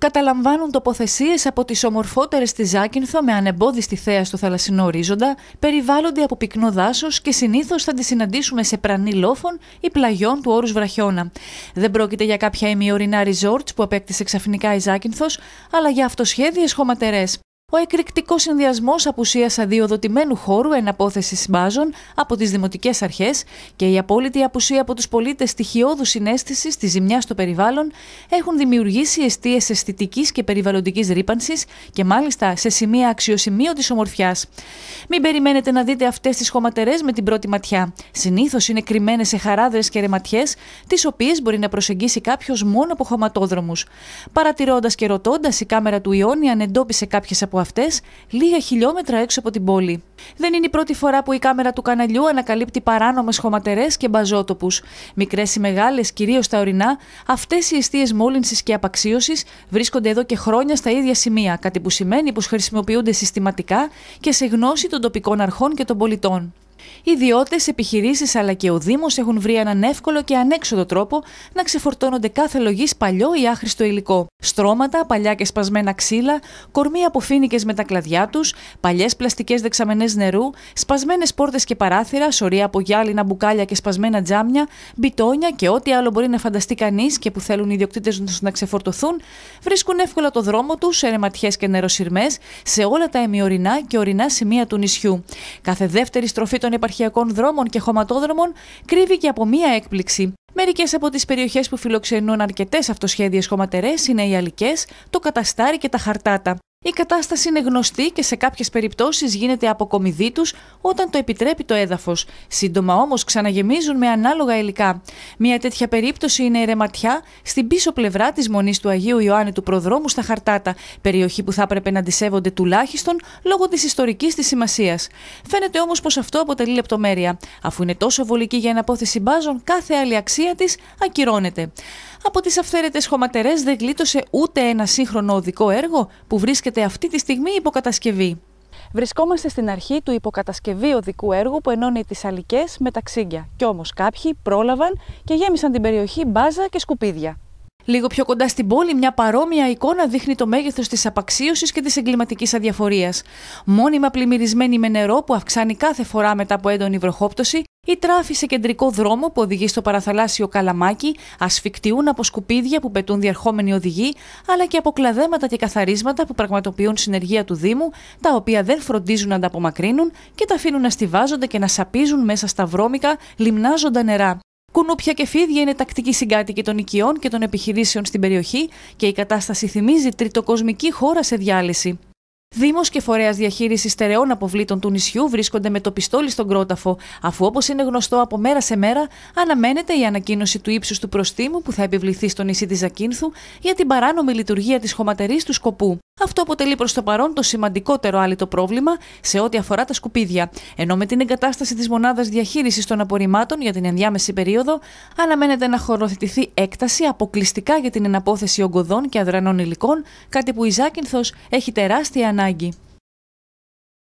καταλαμβάνουν τοποθεσίες από τις ομορφότερες της Ζάκυνθο με ανεμπόδιστη θέα στο θαλασσινό ορίζοντα, περιβάλλονται από πυκνό δάσος και συνήθως θα τις συναντήσουμε σε πρανή λόφων ή πλαγιών του όρους Βραχιώνα. Δεν πρόκειται για κάποια ημιορεινά ριζόρτ που απέκτησε ξαφνικά η Ζάκυνθος, αλλά για καποια ημιωρινα ριζορτ που απεκτησε ξαφνικα χωματερές. Ο εκρηκτικός συνδυασμός απουσίας αδειοδοτημένου χώρου εναπόθεση μπάζων από τις δημοτικές αρχές και η απόλυτη απουσία από τους πολίτες στοιχειώδους συνέστησης της ζημιάς στο περιβάλλον έχουν δημιουργήσει αιστείες αισθητικής και περιβαλλοντικής ρήπανσης και μάλιστα σε σημεία αξιοσημείωτης ομορφιάς. Μην περιμένετε να δείτε αυτές τις χωματερές με την πρώτη ματιά. Συνήθως είναι κρυμμένες σε χαράδρες και ρεματιές, τις οποίες μπορεί να προσεγγίσει κάποιος μόνο από χωματόδρομους. Παρατηρώντας και ρωτώντας, η κάμερα του αν εντόπισε κάποιες από αυτές, λίγα χιλιόμετρα έξω από την πόλη. Δεν είναι η πρώτη φορά που η κάμερα του καναλιού ανακαλύπτει παράνομες χωματερές και μπαζότοπους. Μικρές ή μεγάλες, κυρίως τα ορεινά, αυτές οι αιστείες μόλυνσης και απαξίωσης βρίσκονται εδώ και χρόνια στα ίδια σημεία, κάτι που σημαίνει πως χρησιμοποιούνται συστηματικά και σε γνώση των τοπικών αρχών και των πολιτών. Ιδιώτες, επιχειρήσεις αλλά και ο Δήμος έχουν βρει έναν εύκολο και ανέξοδο τρόπο να ξεφορτώνονται κάθε λογής παλιό ή άχρηστο υλικό. Στρώματα, παλιά και σπασμένα ξύλα, κορμί από φήνικε με τα κλαδιά τους, παλιές πλαστικές δεξαμενές νερού, σπασμένες πόρτες και παράθυρα, σωρία από γυάλινα μπουκάλια και σπασμένα τζάμια, μπιτόνια και ό,τι άλλο μπορεί να φανταστεί κανείς και που θέλουν οι ιδιοκτήτες να ξεφορτωθούν, βρίσκουν εύκολα το δρόμο τους σε ρεματιέ και νεροσυρμές σε όλα τα εμιορινά και ορεινά σημεία του νησιού. Κάθε δεύτερη στροφή των επαρχιακών δρόμων και χωματόδρομων κρύβει και από μία έκπληξη. Μερικές από τις περιοχές που φιλοξενούν αρκετές αυτοσχέδιες χωματερές είναι οι Αλικές, το Καταστάρι και τα Χαρτάτα. Η κατάσταση είναι γνωστή και σε κάποιες περιπτώσεις γίνεται αποκομιδή τους όταν το επιτρέπει το έδαφος. Σύντομα όμως ξαναγεμίζουν με ανάλογα υλικά. Μια τέτοια περίπτωση είναι η ρεματιά στην πίσω πλευρά της μονής του Αγίου Ιωάννη του Προδρόμου στα Χαρτάτα, περιοχή που θα έπρεπε να αντισέβονται τουλάχιστον λόγω της ιστορικής της σημασίας. Φαίνεται όμως πως αυτό αποτελεί λεπτομέρεια, αφού είναι τόσο βολική για αναπόθεση μπάζων, κάθε άλλη αξία της ακυρώνεται. Από τις αυθαίρετες χωματερές δεν γλίτωσε ούτε ένα σύγχρονο οδικό έργο που βρίσκεται βρίσκεται αυτή τη στιγμή υποκατασκευή. Βρισκόμαστε στην αρχή του υποκατασκευή οδικού έργου που ενώνει τις αλικές με τα Κι όμως κάποιοι πρόλαβαν και γέμισαν την περιοχή μπάζα και σκουπίδια. Λίγο πιο κοντά στην πόλη, μια παρόμοια εικόνα δείχνει το μέγεθος της απαξίωσης και της εγκληματικής αδιαφορίας. Μόνιμα πλημμυρισμένη με νερό που αυξάνει κάθε φορά μετά από έντονη βροχόπτωση, η τράφη σε κεντρικό δρόμο που οδηγεί στο παραθαλάσσιο Καλαμάκι ασφικτιούν από σκουπίδια που πετούν διερχόμενοι οδηγοί, αλλά και από κλαδέματα και καθαρίσματα που πραγματοποιούν συνεργεία του Δήμου, τα οποία δεν φροντίζουν να τα απομακρύνουν και τα αφήνουν να στηβάζονται και να σαπίζουν μέσα στα βρώμικα, λιμνάζοντα νερά. Κουνούπια και φίδια είναι τακτική συγκάτοικοι των οικειών και των επιχειρήσεων στην περιοχή και η κατάσταση θυμίζει τριτοκοσμική χώρα σε διάλυση. Δήμος και φορέας διαχείρισης στερεών αποβλήτων του νησιού βρίσκονται με το πιστόλι στον κρόταφο, αφού όπως είναι γνωστό από μέρα σε μέρα αναμένεται η ανακοίνωση του ύψους του προστίμου που θα επιβληθεί στο νησί της Ζακίνθου για την παράνομη λειτουργία της χωματερής του σκοπού. Αυτό αποτελεί προς το παρόν το σημαντικότερο άλυτο πρόβλημα σε ό,τι αφορά τα σκουπίδια. Ενώ με την εγκατάσταση της μονάδας διαχείρισης των απορριμμάτων για την ενδιάμεση περίοδο, αναμένεται να χωροθετηθεί έκταση αποκλειστικά για την εναπόθεση ογκωδών και αδρανών υλικών, κάτι που η Ζάκυνθος έχει τεράστια ανάγκη ανάγκη.